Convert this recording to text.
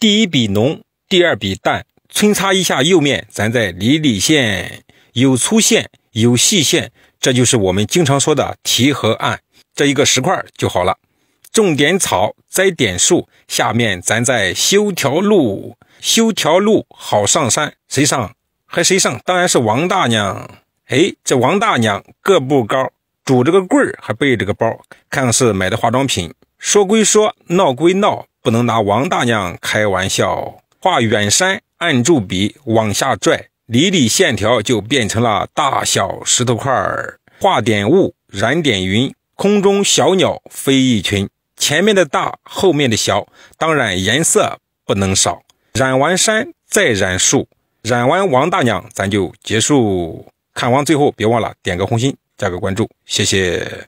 第一笔浓，第二笔淡，皴擦一下右面，咱在里里线有粗线，有细线，这就是我们经常说的提和按。这一个石块就好了，种点草，栽点树，下面咱再修条路，修条路好上山，谁上？还谁上？当然是王大娘。哎，这王大娘个不高，拄着个棍儿，还背着个包，看看是买的化妆品。说归说，闹归闹。不能拿王大娘开玩笑。画远山，按住笔往下拽，里里线条就变成了大小石头块儿。画点雾，染点云，空中小鸟飞一群，前面的大，后面的小。当然颜色不能少。染完山再染树，染完王大娘，咱就结束。看完最后，别忘了点个红心，加个关注，谢谢。